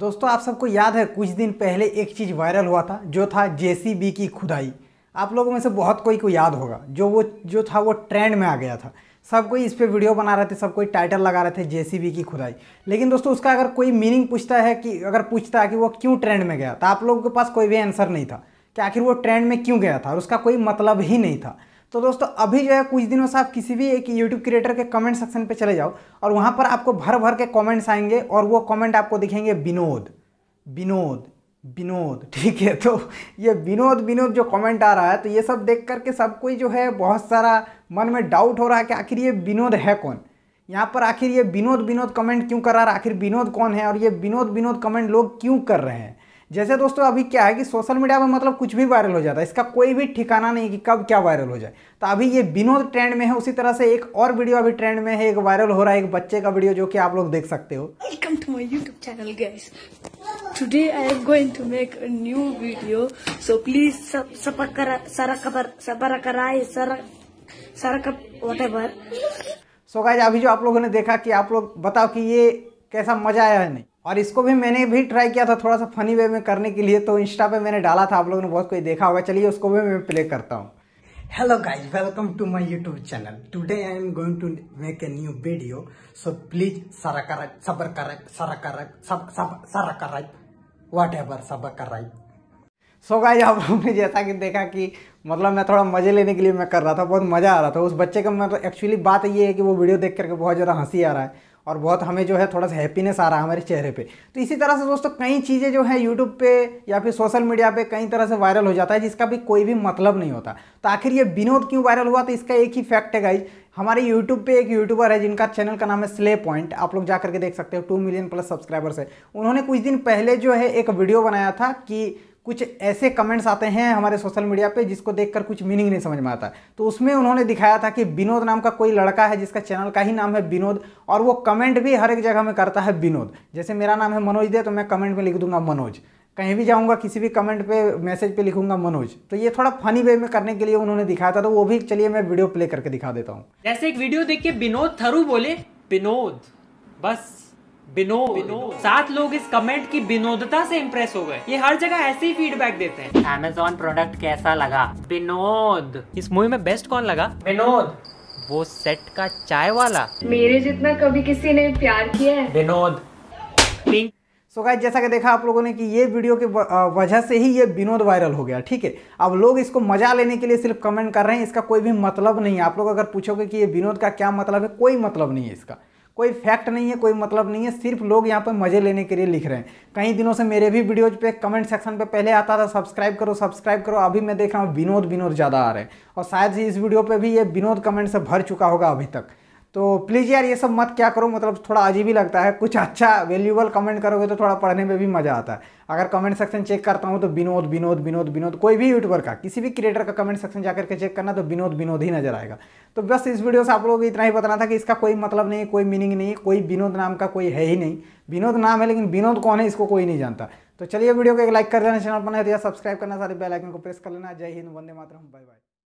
दोस्तों आप सबको याद है कुछ दिन पहले एक चीज़ वायरल हुआ था जो था जे की खुदाई आप लोगों में से बहुत कोई को याद होगा जो वो जो था वो ट्रेंड में आ गया था सब कोई इस पर वीडियो बना रहे थे सब कोई टाइटल लगा रहे थे जे की खुदाई लेकिन दोस्तों उसका अगर कोई मीनिंग पूछता है कि अगर पूछता है कि वो क्यों ट्रेंड में गया तो आप लोगों के पास कोई भी आंसर नहीं था कि आखिर वो ट्रेंड में क्यों गया था और उसका कोई मतलब ही नहीं था तो दोस्तों अभी जो है कुछ दिनों से आप किसी भी एक यूट्यूब क्रिएटर के कमेंट सेक्शन पे चले जाओ और वहाँ पर आपको भर भर के कमेंट्स आएंगे और वो कमेंट आपको दिखेंगे विनोद विनोद विनोद ठीक है तो ये विनोद विनोद जो कमेंट आ रहा है तो ये सब देख करके सब कोई जो है बहुत सारा मन में डाउट हो रहा है कि आखिर ये विनोद है कौन यहाँ पर आखिर ये विनोद विनोद कमेंट क्यों कर रहा है आखिर विनोद कौन है और ये विनोद विनोद कमेंट लोग क्यों कर रहे हैं जैसे दोस्तों अभी क्या है कि सोशल मीडिया पर मतलब कुछ भी वायरल हो जाता है इसका कोई भी ठिकाना नहीं कि कब क्या वायरल हो जाए तो अभी ये विनोद ट्रेंड में है उसी तरह से एक और वीडियो अभी ट्रेंड में है एक वायरल हो रहा है एक बच्चे का वीडियो जो कि आप लोग देख सकते हो welcome to my YouTube channel guys today I am going to make new video so please सब करा वट एवर सो गाइज अभी जो आप लोगों ने देखा कि आप लोग बताओ कि ये कैसा मजा आया है नहीं और इसको भी मैंने भी ट्राई किया था थोड़ा सा फनी वे में करने के लिए तो इंस्टा पे मैंने डाला था आप लोगों ने बहुत कोई देखा होगा चलिए उसको भी मैं प्ले करता हूँ hello guys welcome to my YouTube channel today I am going to make a new video so please सरा कर sarakarak एवर सबर कर whatever सो so गाइज आप लोगों ने जैसा कि देखा कि मतलब मैं थोड़ा मज़े लेने के लिए मैं कर रहा था बहुत मज़ा आ रहा था उस बच्चे का मतलब एक्चुअली बात ये है कि वो वीडियो देख करके बहुत ज़्यादा हंसी आ रहा है और बहुत हमें जो है थोड़ा सा हैप्पीनेस आ रहा है हमारे चेहरे पे तो इसी तरह से दोस्तों कई चीज़ें जो है यूट्यूब पे या फिर सोशल मीडिया पे कई तरह से वायरल हो जाता है जिसका भी कोई भी मतलब नहीं होता तो आखिर ये विनोद क्यों वायरल हुआ तो इसका एक ही फैक्ट है गाइज हमारे यूट्यूब पे एक यूट्यूबर है जिनका चैनल का नाम है स्ले पॉइंट आप लोग जा करके देख सकते हो टू मिलियन प्लस सब्सक्राइबर्स है उन्होंने कुछ दिन पहले जो है एक वीडियो बनाया था कि कुछ ऐसे कमेंट्स आते हैं हमारे सोशल मीडिया पे जिसको देखकर कुछ मीनिंग नहीं समझ में आता तो उसमें उन्होंने दिखाया था कि विनोद नाम का कोई लड़का है जिसका चैनल का ही नाम है विनोद और वो कमेंट भी हर एक जगह में करता है विनोद जैसे मेरा नाम है मनोज दे तो मैं कमेंट में लिख दूंगा मनोज कहीं भी जाऊंगा किसी भी कमेंट पे मैसेज पे लिखूंगा मनोज तो ये थोड़ा फनी वे में करने के लिए उन्होंने दिखाया था तो वो भी चलिए मैं वीडियो प्ले करके दिखा देता हूँ जैसे एक वीडियो देख के विनोद थरू बोले विनोद बस विनोद सात लोग इस कमेंट की विनोदता से इम्प्रेस हो गए ये हर जगह ऐसे ही फीडबैक देते हैं अमेजोन प्रोडक्ट कैसा लगा विनोद इस मूवी में बेस्ट कौन लगा विनोद वो सेट का चाय वाला मेरे जितना कभी किसी ने प्यार किया है विनोद पिंक सो गाइज जैसा कि देखा आप लोगों ने कि ये वीडियो के वजह से ही ये विनोद वायरल हो गया ठीक है अब लोग इसको मजा लेने के लिए सिर्फ कमेंट कर रहे हैं इसका कोई भी मतलब नहीं है आप लोग अगर पूछोगे कि ये विनोद का क्या मतलब है कोई मतलब नहीं है इसका कोई फैक्ट नहीं है कोई मतलब नहीं है सिर्फ लोग यहाँ पर मज़े लेने के लिए लिख रहे हैं कई दिनों से मेरे भी वीडियोज पे कमेंट सेक्शन पे पहले आता था सब्सक्राइब करो सब्सक्राइब करो अभी मैं देख रहा हूँ विनोद विनोद ज़्यादा आ रहे हैं और शायद इस वीडियो पे भी ये विनोद कमेंट से भर चुका होगा अभी तक तो प्लीज़ यार ये सब मत क्या करो मतलब थोड़ा अजीब ही लगता है कुछ अच्छा वैल्यूबल कमेंट करोगे तो थोड़ा पढ़ने में भी मज़ा आता है अगर कमेंट सेक्शन चेक करता हूँ तो विनोद विनोद विनोद विनोद कोई भी यूट्यूबर का किसी भी क्रिएटर का कमेंट सेक्शन जाकर के चेक करना तो विनोद विनोद ही नजर आएगा तो बस इस वीडियो से आप लोगों को इतना ही बताना था कि इसका कोई मतलब नहीं कोई मीनिंग नहीं कोई विनोद नाम का कोई है ही नहीं विनोद नाम है लेकिन विनोद कौन है इसको कोई नहीं जानता तो चलिए वीडियो को एक लाइक कर देना चैनल पर तो या सब्सक्राइब करना सारे बेलाइकन को प्रेस कर लेना जय हिंद वंदे मातरम बाय बाय